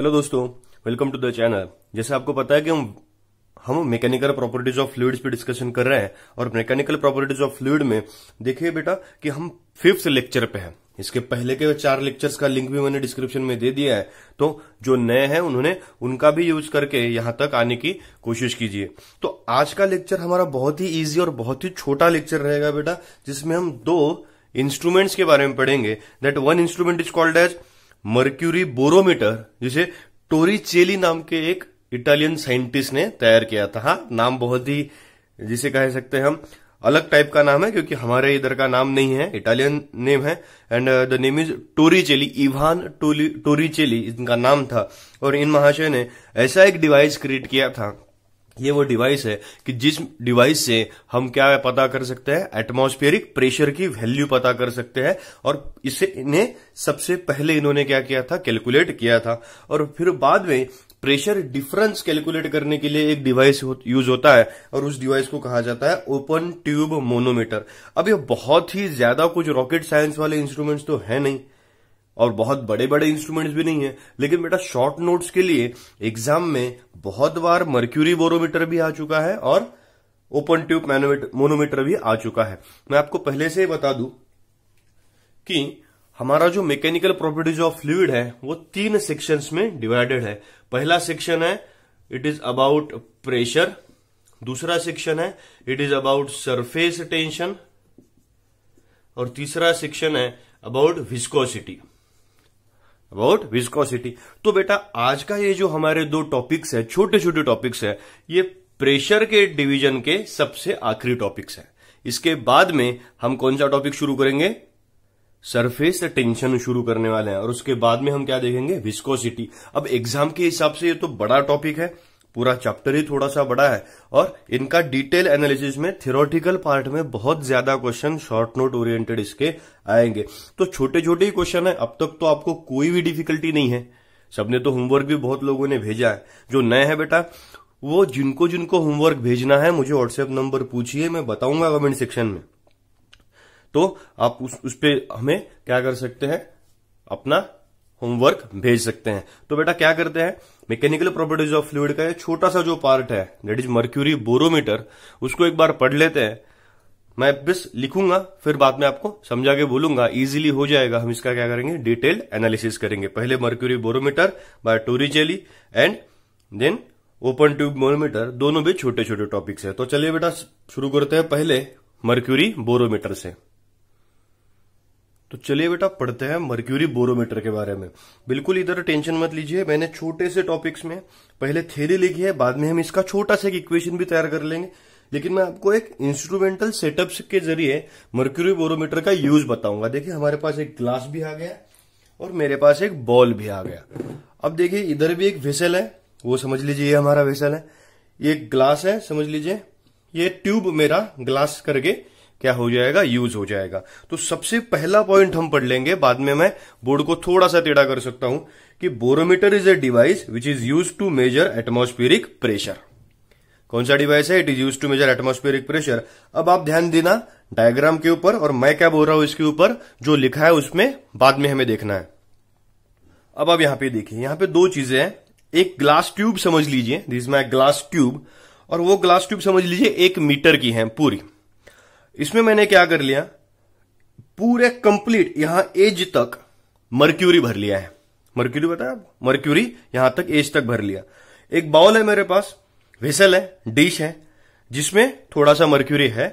hello दोस्तों welcome to the channel जैसे आपको पता है कि हम हम मैकेनिकल प्रॉपर्टीज ऑफ फ्लूड्स पे डिस्कशन कर रहे हैं और मैकेनिकल प्रॉपर्टीज ऑफ फ्लूड में देखिए बेटा कि हम फिफ्थ लेक्चर पे हैं इसके पहले के चार लेक्चर्स का लिंक भी मैंने डिस्क्रिप्शन में दे दिया है तो जो नए हैं उन्होंने उनका भी यूज करके यहां तक आने की कोशिश कीजिए तो आज का लेक्चर हमारा बहुत ही इजी और बहुत ही छोटा लेक्चर रहेगा बेटा जिसमें हम दो इंस्ट्रूमेंट्स के बारे में पढ़ेंगे that one instrument is called as mercury barometer जिसे टोरीचेली नाम के एक इटालियन साइंटिस्ट ने तैयार किया था हाँ नाम बहुत ही जिसे कह सकते हैं हम अलग टाइप का नाम है क्योंकि हमारे इधर का नाम नहीं है इटालियन नेम है and the name is Torricelli Evan Torricelli इनका नाम था और इन महाशय ने ऐसा एक डिवाइस क्रिएट किया था ये वो डिवाइस है कि जिस डिवाइस से हम क्या पता कर सकते हैं एटमोस्फेरिक प्रेशर की वैल्यू पता कर सकते हैं और इसे इन्हें सबसे पहले इन्होंने क्या किया था कैलकुलेट किया था और फिर बाद में प्रेशर डिफरेंस कैलकुलेट करने के लिए एक डिवाइस हो, यूज होता है और उस डिवाइस को कहा जाता है ओपन ट्यूब मोनोमीटर अब ये बहुत ही ज्यादा कुछ रॉकेट साइंस वाले इंस्ट्रूमेंट्स तो है नहीं और बहुत बड़े बड़े इंस्ट्रूमेंट्स भी नहीं है लेकिन बेटा शॉर्ट नोट्स के लिए एग्जाम में बहुत बार मर्क्यूरी बोरोमीटर भी आ चुका है और ओपन ट्यूब मोनोमीटर भी आ चुका है मैं आपको पहले से ही बता दू कि हमारा जो मैकेनिकल प्रॉपर्टीज ऑफ फ्लूड है वो तीन सेक्शंस में डिवाइडेड है पहला सेक्शन है इट इज अबाउट प्रेशर दूसरा सेक्शन है it is about surface tension और तीसरा सेक्शन है अबाउट विस्कोसिटी अबाउट विस्कोसिटी तो बेटा आज का ये जो हमारे दो टॉपिक्स है छोटे छोटे टॉपिक्स है ये प्रेशर के डिवीजन के सबसे आखिरी टॉपिक्स है इसके बाद में हम कौन सा टॉपिक शुरू करेंगे सरफेस टेंशन शुरू करने वाले हैं और उसके बाद में हम क्या देखेंगे विस्कोसिटी अब एग्जाम के हिसाब से ये तो बड़ा टॉपिक है पूरा चैप्टर ही थोड़ा सा बड़ा है और इनका डिटेल एनालिसिस में थियोरटिकल पार्ट में बहुत ज्यादा क्वेश्चन शॉर्ट नोट ओरिएंटेड इसके आएंगे तो छोटे छोटे ही क्वेश्चन है अब तक तो आपको कोई भी डिफिकल्टी नहीं है सबने तो होमवर्क भी बहुत लोगों ने भेजा है जो नए है बेटा वो जिनको जिनको होमवर्क भेजना है मुझे व्हाट्सएप नंबर पूछिए मैं बताऊंगा कमेंट सेक्शन में तो आप उस, उस पर हमें क्या कर सकते हैं अपना होमवर्क भेज सकते हैं तो बेटा क्या करते हैं मैकेनिकल प्रॉपर्टीज ऑफ फ्लूड का छोटा सा जो पार्ट है दैट इज मर्क्यूरी बोरोमीटर उसको एक बार पढ़ लेते हैं मैं बस लिखूंगा फिर बाद में आपको समझा के बोलूंगा इजीली हो जाएगा हम इसका क्या करेंगे डिटेल एनालिसिस करेंगे पहले mercury barometer by Torricelli and then open tube barometer दोनों भी छोटे छोटे टॉपिक्स है तो चलिए बेटा शुरू करते हैं पहले मर्क्यूरी बोरोमीटर से तो चलिए बेटा पढ़ते हैं मर्क्यूरी बोरोमीटर के बारे में बिल्कुल इधर टेंशन मत लीजिए मैंने छोटे से टॉपिक्स में पहले थेरी लिखी है बाद में हम इसका छोटा सा एक इक्वेशन भी तैयार कर लेंगे लेकिन मैं आपको एक इंस्ट्रूमेंटल सेटअप के जरिए मर्क्यूरी बोरोमीटर का यूज बताऊंगा देखिए हमारे पास एक ग्लास भी आ गया और मेरे पास एक बॉल भी आ गया अब देखिए इधर भी एक वेसल है वो समझ लीजिए ये हमारा वेसल है ये ग्लास है समझ लीजिए ये ट्यूब मेरा ग्लास करके क्या हो जाएगा यूज हो जाएगा तो सबसे पहला पॉइंट हम पढ़ लेंगे बाद में मैं बोर्ड को थोड़ा सा टेढ़ा कर सकता हूं कि barometer is a device which is use to measure atmospheric pressure कौन सा डिवाइस है it is use to measure atmospheric pressure अब आप ध्यान देना डायग्राम के ऊपर और मैं क्या बोल रहा हूं इसके ऊपर जो लिखा है उसमें बाद में हमें देखना है अब आप यहां पे देखिए यहां पे दो चीजें हैं एक ग्लास ट्यूब समझ लीजिए दिस माई ग्लास ट्यूब और वो ग्लास ट्यूब समझ लीजिए एक मीटर की है पूरी इसमें मैंने क्या कर लिया पूरे कंप्लीट यहां एज तक मर्क्यूरी भर लिया है मर्क्यूरी बताया मर्क्यूरी यहां तक एज तक भर लिया एक बाउल है मेरे पास वेसल है डिश है जिसमें थोड़ा सा मर्क्यूरी है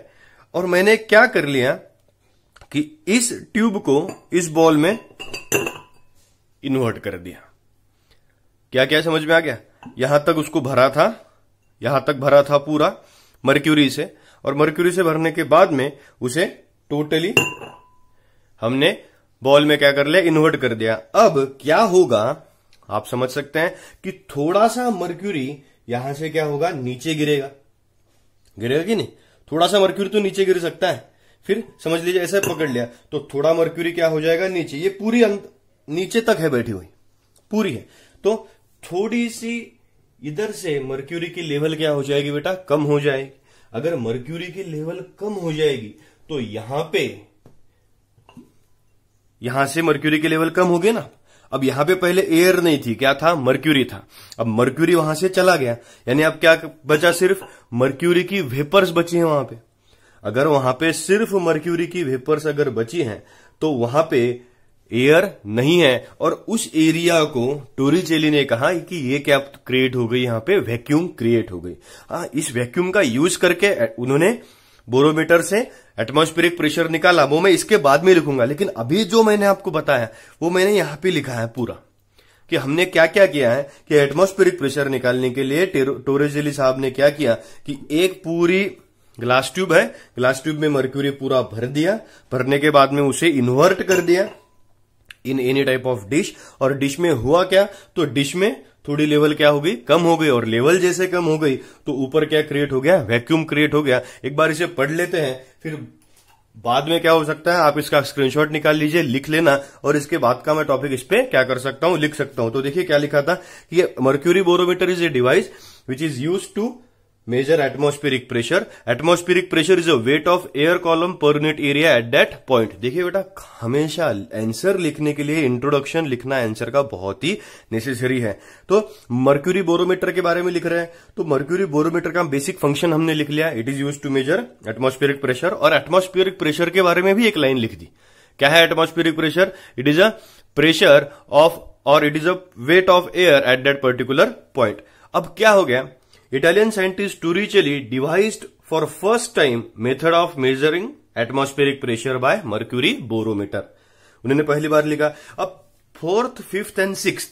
और मैंने क्या कर लिया कि इस ट्यूब को इस बॉल में इन्वर्ट कर दिया क्या क्या समझ में आ गया यहां तक उसको भरा था यहां तक भरा था पूरा मर्क्यूरी से और मर्क्यूरी से भरने के बाद में उसे टोटली हमने बॉल में क्या कर लिया इन्वर्ट कर दिया अब क्या होगा आप समझ सकते हैं कि थोड़ा सा मर्क्यूरी यहां से क्या होगा नीचे गिरेगा गिरेगा कि नहीं थोड़ा सा मर्क्यूरी तो नीचे गिर सकता है फिर समझ लीजिए ऐसे पकड़ लिया तो थोड़ा मर्क्यूरी क्या हो जाएगा नीचे ये पूरी नीचे तक है बैठी हुई पूरी है तो थोड़ी सी इधर से मर्क्यूरी की लेवल क्या हो जाएगी बेटा कम हो जाएगी अगर मर्क्यूरी की लेवल कम हो जाएगी तो यहां पे यहां से मर्क्यूरी की लेवल कम हो गई ना अब यहां पे पहले एयर नहीं थी क्या था मर्क्यूरी था अब मर्क्यूरी वहां से चला गया यानी अब क्या बचा सिर्फ मर्क्यूरी की वेपर्स बची है वहां पे अगर वहां पे सिर्फ मर्क्यूरी की वेपर्स अगर बची हैं तो वहां पे एयर नहीं है और उस एरिया को चेली ने कहा कि ये क्या क्रिएट हो गई यहाँ पे वैक्यूम क्रिएट हो गई हाँ इस वैक्यूम का यूज करके उन्होंने बोरोमीटर से एटमोस्फेरिक प्रेशर निकाला वो मैं इसके बाद में लिखूंगा लेकिन अभी जो मैंने आपको बताया वो मैंने यहाँ पे लिखा है पूरा कि हमने क्या क्या किया है कि एटमोस्फेरिक प्रेशर निकालने के लिए टोरेजेली साहब ने क्या किया कि एक पूरी ग्लास ट्यूब है ग्लास ट्यूब में मर्क्यूरी पूरा भर दिया भरने के बाद में उसे इन्वर्ट कर दिया in any type of dish और डिश में हुआ क्या तो डिश में थोड़ी लेवल क्या हो गई कम हो गई और लेवल जैसे कम हो गई तो ऊपर क्या क्रिएट हो गया वैक्यूम क्रिएट हो गया एक बार इसे पढ़ लेते हैं फिर बाद में क्या हो सकता है आप इसका स्क्रीनशॉट निकाल लीजिए लिख लेना और इसके बाद का मैं टॉपिक इस पे क्या कर सकता हूं लिख सकता हूं तो देखिए क्या लिखा था कि mercury barometer is a device which is use to measure atmospheric pressure atmospheric pressure is a weight of air column per unit area at that point देखिए बेटा हमेशा आंसर लिखने के लिए इंट्रोडक्शन लिखना आंसर का बहुत ही नेसेसरी है तो मर्क्यूरी बोरोमीटर के बारे में लिख रहे हैं तो मर्क्यूरी बोरोमीटर का बेसिक फंक्शन हमने लिख लिया it is use to measure atmospheric pressure और एटमोस्फेरिक प्रेशर के बारे में भी एक लाइन लिख दी क्या है atmospheric pressure it is a pressure of और it is a weight of air at that particular point अब क्या हो गया Italian scientist Turricelli devised for first time method of measuring atmospheric pressure by mercury barometer उन्होंने पहली बार लिखा अब fourth fifth and six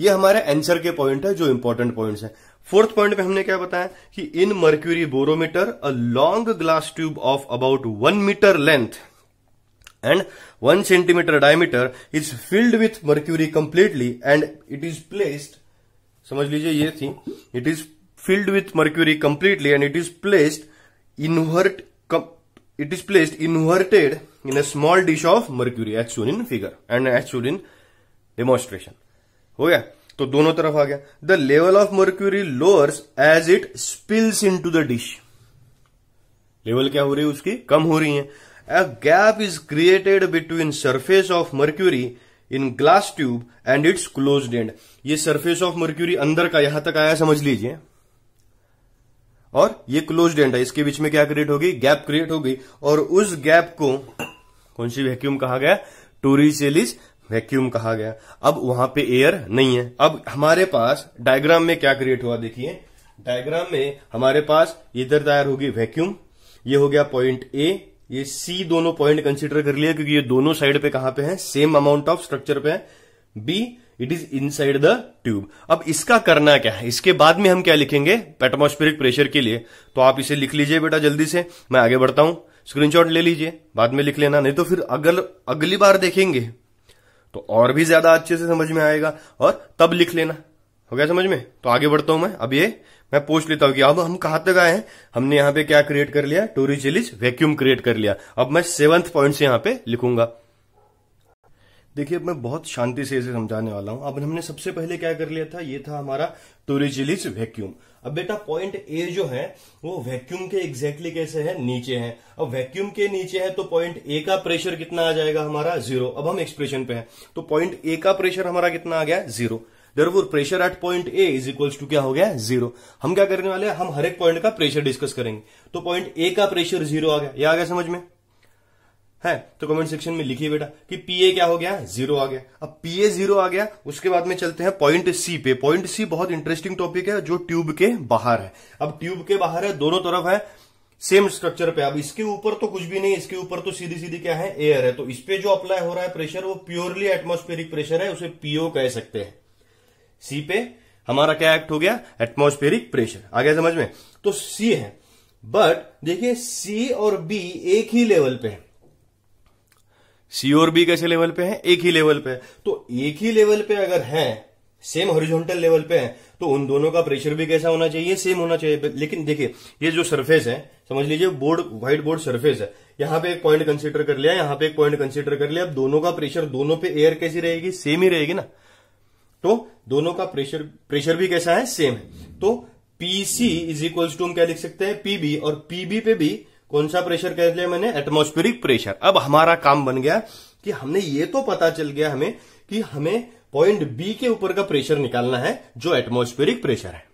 ये हमारे आंसर के पॉइंट है जो इंपॉर्टेंट पॉइंट है फोर्थ पॉइंट पे हमने क्या बताया कि in mercury barometer a long glass tube of about one metre length and one centimetre diameter is filled with mercury completely and it is placed समझ लीजिए ये थी it is filled with mercury completely and it is placed invert it is placed inverted in a small dish of mercury as shown in figure and as shown in demonstration हो गया तो दोनों तरफ आ गया the level of mercury lowers as it spills into the dish level क्या हो रही है उसकी कम हो रही है a gap is created between surface of mercury in glass tube and it's close and ये सरफेस ऑफ मर्क्यूरी अंदर का यहां तक आया समझ लीजिए और ये क्लोज एंड है इसके बीच में क्या क्रिएट होगी गैप क्रिएट होगी और उस गैप को कौन सी वैक्यूम कहा गया टोरीचेलिस वैक्यूम कहा गया अब वहां पे एयर नहीं है अब हमारे पास डायग्राम में क्या क्रिएट हुआ देखिए डायग्राम में हमारे पास इधर तैयार होगी वैक्यूम ये हो गया पॉइंट ए ये सी दोनों पॉइंट कंसिडर कर लिया क्योंकि ये दोनों साइड पे कहां पे है सेम अमाउंट ऑफ स्ट्रक्चर पे है B it is inside the tube अब इसका करना क्या है इसके बाद में हम क्या लिखेंगे एटमोस्फेरिक प्रेशर के लिए तो आप इसे लिख लीजिए बेटा जल्दी से मैं आगे बढ़ता हूं स्क्रीनशॉट ले लीजिए बाद में लिख लेना नहीं तो फिर अगल अगली बार देखेंगे तो और भी ज्यादा अच्छे से समझ में आएगा और तब लिख लेना हो गया समझ में तो आगे बढ़ता हूं मैं अब ये मैं पूछ लेता हूं कि अब हम कहां तक आए हैं हमने यहां पे क्या क्रिएट कर लिया टोरी चिलिज वैक्यूम क्रिएट कर लिया अब मैं सेवंथ पॉइंट से यहां पे लिखूंगा देखिए मैं बहुत शांति से इसे समझाने वाला हूं अब हमने सबसे पहले क्या कर लिया था ये था हमारा टोरिजिलिस वैक्यूम अब बेटा पॉइंट ए जो है वो वैक्यूम के एग्जैक्टली exactly कैसे है नीचे है अब वैक्यूम के नीचे है तो पॉइंट ए का प्रेशर कितना आ जाएगा हमारा जीरो अब हम एक्सप्रेशन पे है तो पॉइंट ए का प्रेशर हमारा कितना आ गया zero therefore pressure at point A is equals to क्या हो गया जीरो हम क्या करने वाले हैं हम हर एक पॉइंट का प्रेशर डिस्कस करेंगे तो पॉइंट ए का प्रेशर जीरो आ गया यह आ गया समझ में है तो कमेंट सेक्शन में लिखिए बेटा कि पीए क्या हो गया जीरो आ गया अब पीए जीरो आ गया उसके बाद में चलते हैं पॉइंट सी पे पॉइंट सी बहुत इंटरेस्टिंग टॉपिक है जो ट्यूब के बाहर है अब ट्यूब के बाहर है दोनों तरफ है सेम स्ट्रक्चर पे अब इसके ऊपर तो कुछ भी नहीं इसके ऊपर तो सीधी सीधी क्या है एयर है तो इस पे जो अप्लाई हो रहा है प्रेशर वो प्योरली एटमोस्फेरिक प्रेशर है उसे पीओ कह सकते हैं सी पे हमारा क्या एक्ट हो गया एटमोस्फेरिक प्रेशर आ गया समझ में तो सी है बट देखिए सी और बी एक ही लेवल पे है सी और बी कैसे लेवल पे है एक ही लेवल पे है तो एक ही लेवल पे अगर है सेम हॉरिजॉन्टल लेवल पे है तो उन दोनों का प्रेशर भी कैसा होना चाहिए सेम होना चाहिए लेकिन देखिए ये जो सरफेस है समझ लीजिए बोर्ड व्हाइट बोर्ड सरफेस है यहां पे एक पॉइंट कंसीडर कर लिया यहां पे एक पॉइंट कंसीडर कर लिया अब दोनों का प्रेशर दोनों पे एयर कैसी रहेगी सेम ही रहेगी ना तो दोनों का प्रेशर प्रेशर भी कैसा है सेम है तो पीसी इज इक्वल्स टू हम क्या लिख सकते हैं पीबी और पीबी पे भी कौन सा प्रेशर कह दिया मैंने एटमोस्फेरिक प्रेशर अब हमारा काम बन गया कि हमने ये तो पता चल गया हमें कि हमें पॉइंट बी के ऊपर का प्रेशर निकालना है जो एटमोस्फेरिक प्रेशर है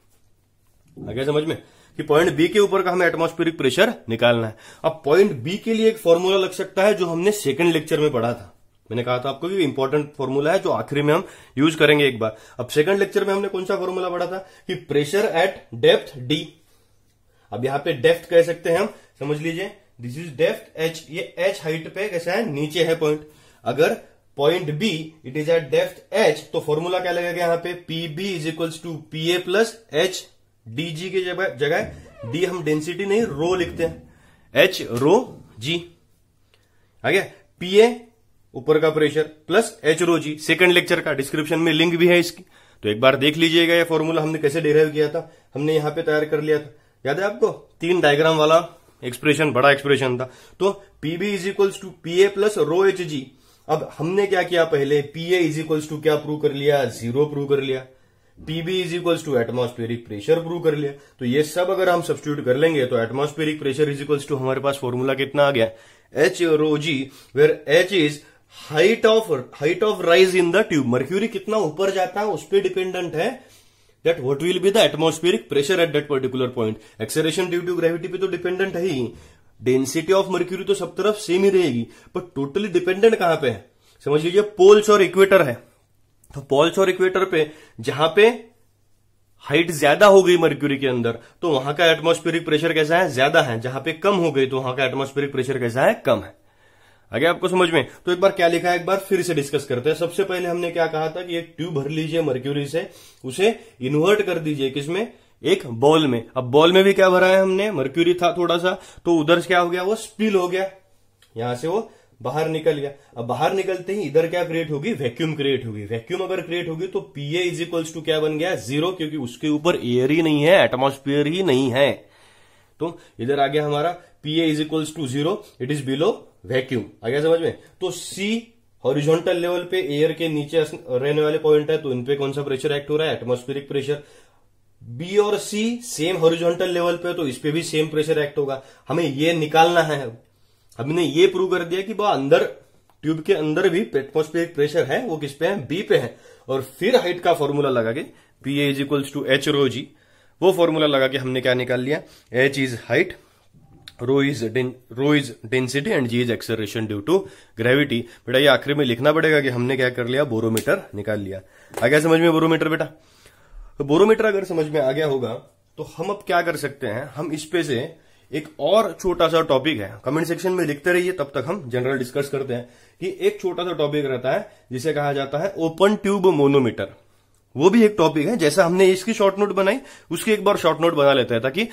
आगे समझ में कि पॉइंट बी के ऊपर का हमें एटमोस्फेरिक प्रेशर निकालना है अब पॉइंट बी के लिए एक फॉर्मूला लग सकता है जो हमने सेकंड लेक्चर में पढ़ा था मैंने कहा था आपको कि इंपॉर्टेंट फॉर्मूला है जो आखिरी में हम यूज करेंगे एक बार अब सेकंड लेक्चर में हमने कौन सा फॉर्मूला पढ़ा था कि प्रेशर एट डेप्थ डी अब यहाँ पे डेफ्ट कह सकते हैं हम समझ लीजिए दिस इज डेफ्ट एच ये एच हाइट पे कैसा है नीचे है पॉइंट अगर point B it is at depth H तो फॉर्मूला क्या लगेगा यहाँ पे P B is equals to P A plus H D G की जगह जगह डी हम डेंसिटी नहीं रो लिखते हैं एच रो जी आ गया पी ए ऊपर का pressure plus H rho G second lecture का डिस्क्रिप्शन में लिंक भी है इसकी तो एक बार देख लीजिएगा ये फॉर्मूला हमने कैसे डिराइव किया था हमने यहां पे तैयार कर लिया था याद है आपको तीन डायग्राम वाला एक्सप्रेशन बड़ा एक्सप्रेशन था तो P B is equals to P A plus rho H G अब हमने क्या किया पहले P A is equals to क्या प्रूव कर लिया जीरो प्रूव कर लिया P B is equals to atmospheric pressure prove कर लिया तो ये सब अगर हम सब्सिट्यूट कर लेंगे तो atmospheric pressure is equals to हमारे पास फॉर्मूला कितना आ गया H rho G where H is height of height of rise in the tube mercury कितना ऊपर जाता है उस पर डिपेंडेंट है that what will be the atmospheric pressure at that particular point acceleration due to gravity पे तो dependent है ही डेंसिटी ऑफ मर्क्यूरी तो सब तरफ सेम ही रहेगी पर टोटली डिपेंडेंट कहां पे है समझ लीजिए पोल्स और इक्वेटर है तो पोल्स और इक्वेटर पे जहां पे हाइट ज्यादा हो गई मर्क्यूरी के अंदर तो वहां का एटमोस्फेरिक प्रेशर कैसा है ज्यादा है जहां पे कम हो गई तो वहां का एटमोस्फेरिक प्रेशर कैसा है कम है आगे आपको समझ में तो एक बार क्या लिखा है एक बार फिर से डिस्कस करते हैं सबसे पहले हमने क्या कहा था कि एक ट्यूब भर लीजिए मर्क्यूरी से उसे इन्वर्ट कर दीजिए किसमें एक बॉल में अब बॉल में भी क्या भरा है हमने मर्क्यूरी था थोड़ा सा तो उधर से क्या हो गया वो स्पिल हो गया यहां से वो बाहर निकल गया अब बाहर निकलते ही इधर क्या क्रिएट होगी वैक्यूम क्रिएट होगी वैक्यूम अगर क्रिएट होगी तो पीए इज इक्वल्स टू क्या बन गया जीरो क्योंकि उसके ऊपर एयर ही नहीं है एटमोस्फियर ही नहीं है तो इधर आ गया हमारा P A is equals to zero it is below vacuum आ गया समझ में तो सी हॉरिजॉन्टल लेवल पे एयर के नीचे रहने वाले पॉइंट है तो इनपे कौन सा प्रेशर एक्ट हो रहा है एटमोस्फेरिक प्रेशर बी और सी सेम हॉरिजॉन्टल लेवल पे तो इस पे भी सेम प्रेशर एक्ट होगा हमें ये निकालना है हमने ये प्रूव कर दिया कि वह अंदर ट्यूब के अंदर भी एटमोस्फेरिक प्रेशर है वो किस पे है बी पे है और फिर हाइट का फॉर्मूला लगा के P as equals to H rho G वो फॉर्मूला लगा के हमने क्या निकाल लिया H is height rho is rho is density and G is acceleration due to gravity बेटा ये आखिर में लिखना पड़ेगा कि हमने क्या कर लिया बोरोमीटर निकाल लिया आ गया समझ में बोरोमीटर बेटा तो बोरोमीटर अगर समझ में आ गया होगा तो हम अब क्या कर सकते हैं हम इस पे से एक और छोटा सा टॉपिक है कमेंट सेक्शन में लिखते रहिए तब तक हम जनरल डिस्कस करते हैं कि एक छोटा सा टॉपिक रहता है जिसे कहा जाता है ओपन ट्यूब मोनोमीटर वो भी एक टॉपिक है जैसा हमने इसकी शॉर्ट नोट बनाई उसकी एक बार शॉर्ट नोट बना लेते हैं ताकि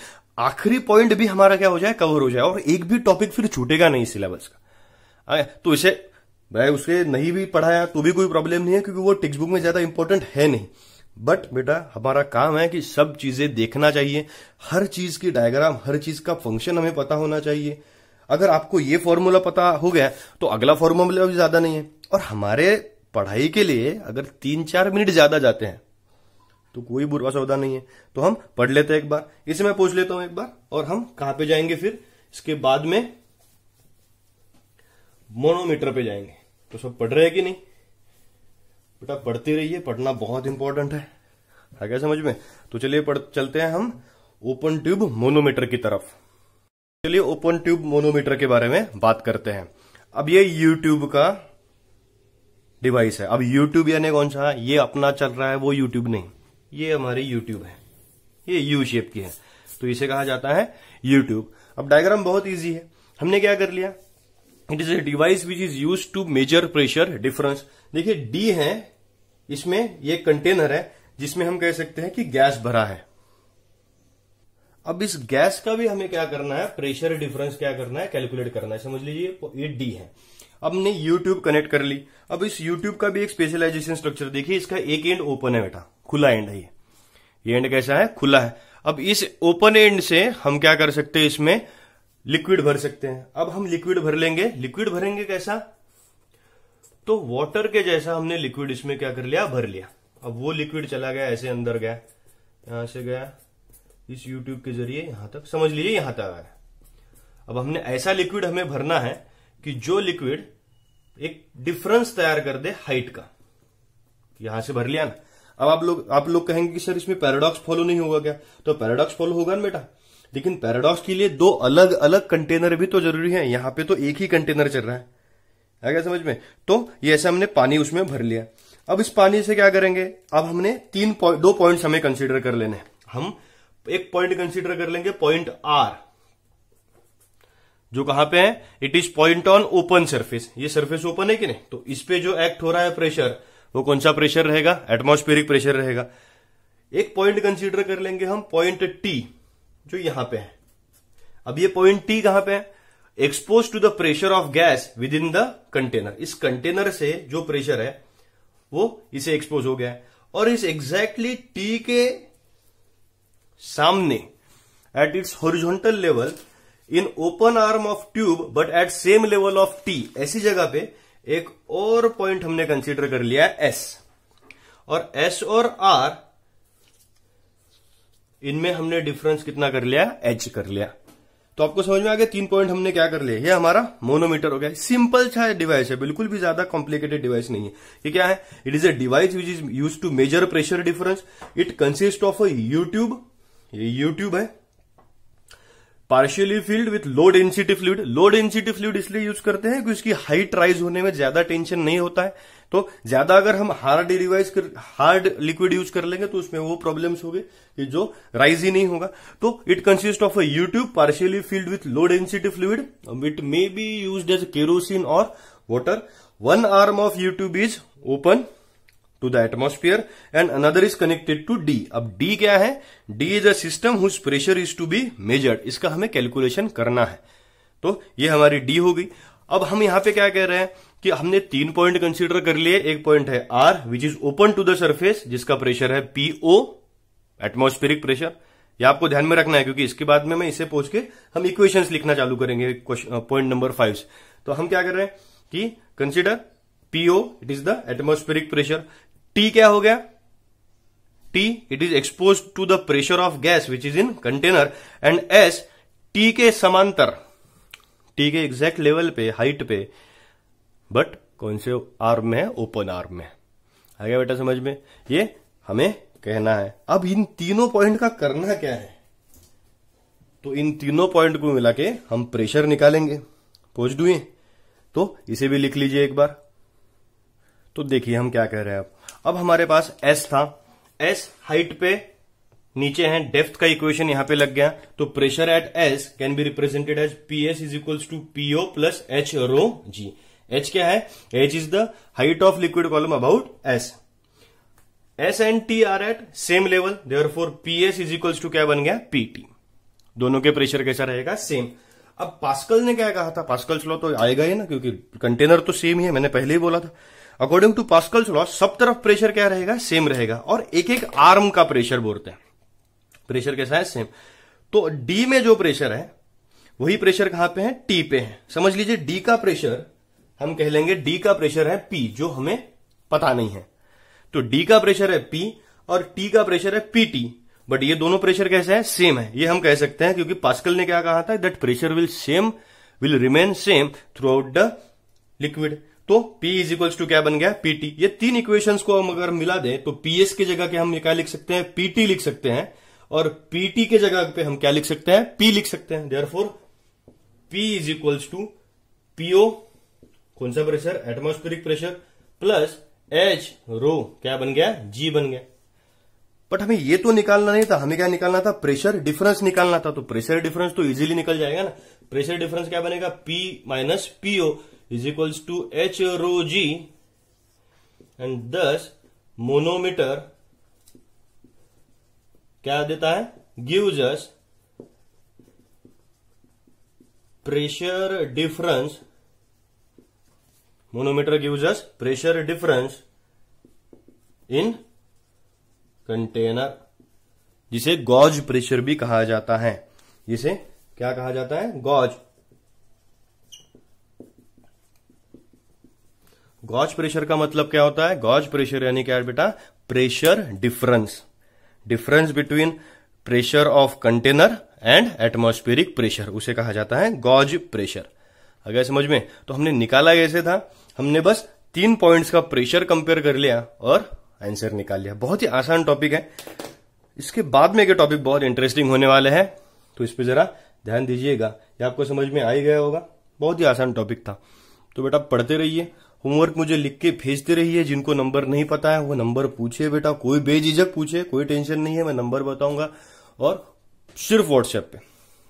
आखिरी पॉइंट भी हमारा क्या हो जाए कवर हो जाए और एक भी टॉपिक फिर छूटेगा नहीं सिलेबस का तो इसे भाई उसे नहीं भी पढ़ाया तो भी कोई प्रॉब्लम नहीं है क्योंकि वो टेक्स्ट बुक में ज्यादा इंपॉर्टेंट है नहीं बट बेटा हमारा काम है कि सब चीजें देखना चाहिए हर चीज की डायग्राम हर चीज का फंक्शन हमें पता होना चाहिए अगर आपको ये फॉर्मूला पता हो गया तो अगला फॉर्मूला भी ज्यादा नहीं है और हमारे पढ़ाई के लिए अगर तीन चार मिनट ज्यादा जाते हैं तो कोई बुरा सौदा नहीं है तो हम पढ़ लेते हैं एक बार इसे मैं पूछ लेता हूं एक बार और हम कहां पे जाएंगे फिर इसके बाद में मोनोमीटर पे जाएंगे तो सब पढ़ रहे हैं कि नहीं बेटा पढ़ते रहिए पढ़ना बहुत इंपॉर्टेंट है आ गया समझ में तो चलिए चलते हैं हम ओपन ट्यूब मोनोमीटर की तरफ चलिए ओपन ट्यूब मोनोमीटर के बारे में बात करते हैं अब ये यूट्यूब का डिवाइस है अब यूट्यूब यानी कौन सा ये अपना चल रहा है वो यूट्यूब नहीं ये हमारी यूट्यूब है ये यू शेप की है तो इसे कहा जाता है यूट्यूब अब डायग्राम बहुत ईजी है हमने क्या कर लिया it is a device which is use to measure pressure difference देखिए डी है इसमें ये कंटेनर है जिसमें हम कह सकते हैं कि गैस भरा है अब इस गैस का भी हमें क्या करना है प्रेशर डिफरेंस क्या करना है कैलकुलेट करना है समझ लीजिए ये डी है अब हमने यूट्यूब कनेक्ट कर ली अब इस यूट्यूब का भी एक स्पेशलाइजेशन स्ट्रक्चर देखिए इसका एक एंड ओपन है बेटा खुला एंड है ये ये एंड कैसा है खुला है अब इस ओपन एंड से हम क्या कर सकते हैं इसमें लिक्विड भर सकते हैं अब हम लिक्विड भर लेंगे लिक्विड भरेंगे कैसा तो वॉटर के जैसा हमने लिक्विड इसमें क्या कर लिया भर लिया अब वो लिक्विड चला गया ऐसे अंदर गया यहां से गया इस यूट्यूब के जरिए यहां तक समझ लीजिए यहां तक आया अब हमने ऐसा लिक्विड हमें भरना है कि जो लिक्विड एक डिफरेंस तैयार कर दे हाइट का यहां से भर लिया ना अब आप लोग आप लोग कहेंगे कि सर इसमें पैराडॉक्स फॉलो नहीं होगा क्या तो पैराडॉक्स फॉलो होगा ना बेटा लेकिन पैराडॉक्स के लिए दो अलग अलग कंटेनर भी तो जरूरी है यहां पे तो एक ही कंटेनर चल रहा है आ गया समझ में तो ये ऐसे हमने पानी उसमें भर लिया अब इस पानी से क्या करेंगे अब हमने तीन दो पॉइंट हमें कंसिडर कर लेने हम एक पॉइंट कंसिडर कर लेंगे पॉइंट आर जो कहां पे है it is point on open surface ये सरफेस ओपन है कि नहीं तो इस पे जो एक्ट हो रहा है प्रेशर वो कौन सा प्रेशर रहेगा एटमोस्फेरिक प्रेशर रहेगा एक पॉइंट कंसीडर कर लेंगे हम पॉइंट टी जो यहां पे है अब ये पॉइंट टी कहां पे है expose to the pressure of gas within the container इस कंटेनर से जो प्रेशर है वो इसे एक्सपोज हो गया है और इस एग्जैक्टली exactly टी के सामने at its horizontal level in open arm of tube but at same level of T ऐसी जगह पे एक और पॉइंट हमने कंसीडर कर लिया है एस और एस और आर इनमें हमने डिफरेंस कितना कर लिया एच कर लिया तो आपको समझ में आ गया तीन पॉइंट हमने क्या कर लिया ये हमारा मोनोमीटर हो गया सिंपल छा डिवाइस है बिल्कुल भी ज्यादा कॉम्प्लिकेटेड डिवाइस नहीं है ये क्या है it is a device which is use to measure pressure difference it consist of a U tube ये यूट्यूब है partially filled with low density fluid low density fluid इसलिए यूज करते हैं क्योंकि इसकी हाइट राइज होने में ज्यादा टेंशन नहीं होता है तो ज्यादा अगर हम हार्ड रिवाइज कर हार्ड लिक्विड यूज कर लेंगे तो उसमें वो प्रॉब्लम्स होगी कि जो राइज ही नहीं होगा तो it consist of a U tube partially filled with low density fluid it may be use as kerosene और water one arm of U tube is open to the atmosphere and another is connected to D अब D क्या है D is a system whose pressure is to be measured इसका हमें calculation करना है तो ये हमारी डी हो गई अब हम यहां पे क्या कह रहे हैं कि हमने तीन पॉइंट कंसीडर कर लिए एक पॉइंट है R which is open to the surface जिसका प्रेशर है पीओ एटमोस्फेरिक प्रेशर ये आपको ध्यान में रखना है क्योंकि इसके बाद में मैं इसे पहुंच के हम इक्वेशंस लिखना चालू करेंगे पॉइंट नंबर फाइव तो हम क्या कर रहे हैं कि consider P O it is the atmospheric pressure T क्या हो गया T it is expose to the pressure of gas which is in container and S T के समांतर टी के एग्जैक्ट लेवल पे हाइट पे बट कौन से आर्म में है ओपन आर्म में आ गया बेटा समझ में ये हमें कहना है अब इन तीनों पॉइंट का करना क्या है तो इन तीनों पॉइंट को मिला के हम प्रेशर निकालेंगे पहुंच डुए तो इसे भी लिख लीजिए एक बार तो देखिए हम क्या कह रहे हैं आप अब हमारे पास एस था एस हाइट पे नीचे है डेफ्थ का इक्वेशन यहां पे लग गया तो pressure at S can be represented as P S is equal to P O plus H rho G H क्या है H is the height of liquid column about S S and T are at same level therefore P S is equal to क्या बन गया PT दोनों के pressure कैसा रहेगा same अब पास्कल ने क्या कहा था पास्कल चलो तो आएगा ही ना क्योंकि कंटेनर तो सेम ही है मैंने पहले ही बोला था अकॉर्डिंग टू पास्कल लॉ सब तरफ प्रेशर क्या रहेगा सेम रहेगा और एक एक आर्म का प्रेशर बोलते हैं प्रेशर कैसा है सेम तो डी में जो प्रेशर है वही प्रेशर कहां पे है टी पे है समझ लीजिए डी का प्रेशर हम कह लेंगे डी का प्रेशर है पी जो हमें पता नहीं है तो डी का प्रेशर है पी और टी का प्रेशर है पीटी बट ये दोनों प्रेशर कैसे है सेम है ये हम कह सकते हैं क्योंकि पास्कल ने क्या कहा था that pressure will same will remain same throughout the liquid तो P इज इक्वल टू क्या बन गया PT ये तीन इक्वेशंस को हम अगर मिला दें तो PS की जगह के हम क्या लिख सकते हैं PT लिख सकते हैं और PT के जगह पे हम क्या लिख सकते हैं P लिख सकते हैं therefore P is equals to P O कौन सा pressure atmospheric pressure plus H rho क्या बन गया जी बन गया बट हमें ये तो निकालना नहीं था हमें क्या निकालना था प्रेशर डिफरेंस निकालना था तो प्रेशर डिफरेंस तो इजीली निकल जाएगा ना प्रेशर डिफरेंस क्या बनेगा P minus P O is equals to H rho G and thus manometer क्या देता है gives us pressure difference manometer gives us pressure difference in container जिसे गॉज प्रेशर भी कहा जाता है जिसे क्या कहा जाता है गॉज गॉज प्रेशर का मतलब क्या होता है गॉज प्रेशर यानी क्या बेटा pressure difference difference between pressure of container and atmospheric pressure उसे कहा जाता है गॉज प्रेशर अगर समझ में तो हमने निकाला कैसे था हमने बस तीन पॉइंट्स का प्रेशर कंपेयर कर लिया और आंसर निकाल लिया बहुत ही आसान टॉपिक है इसके बाद में एक टॉपिक बहुत इंटरेस्टिंग होने वाले हैं तो इस पर जरा ध्यान दीजिएगा ये आपको समझ में आ ही गया होगा बहुत ही आसान टॉपिक था तो बेटा पढ़ते रहिए होमवर्क मुझे लिख के भेजते रहिए जिनको नंबर नहीं पता है वो नंबर पूछे बेटा कोई बेझिझक पूछे कोई टेंशन नहीं है मैं नंबर बताऊंगा और सिर्फ व्हाट्सएप पे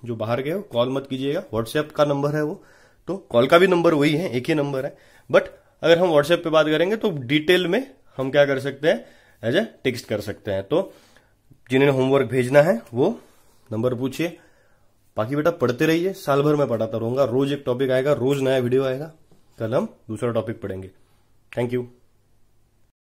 जो बाहर गए हो कॉल मत कीजिएगा व्हाट्सएप का नंबर है वो तो कॉल का भी नंबर वही है एक ही नंबर है बट अगर हम व्हाट्सएप पे बात करेंगे तो डिटेल में हम क्या कर सकते हैं एज ए टेक्स्ट कर सकते हैं तो जिन्हें होमवर्क भेजना है वो नंबर पूछिए बाकी बेटा पढ़ते रहिए साल भर में पढ़ाता रहूंगा रोज एक टॉपिक आएगा रोज नया वीडियो आएगा कल हम दूसरा टॉपिक पढ़ेंगे थैंक यू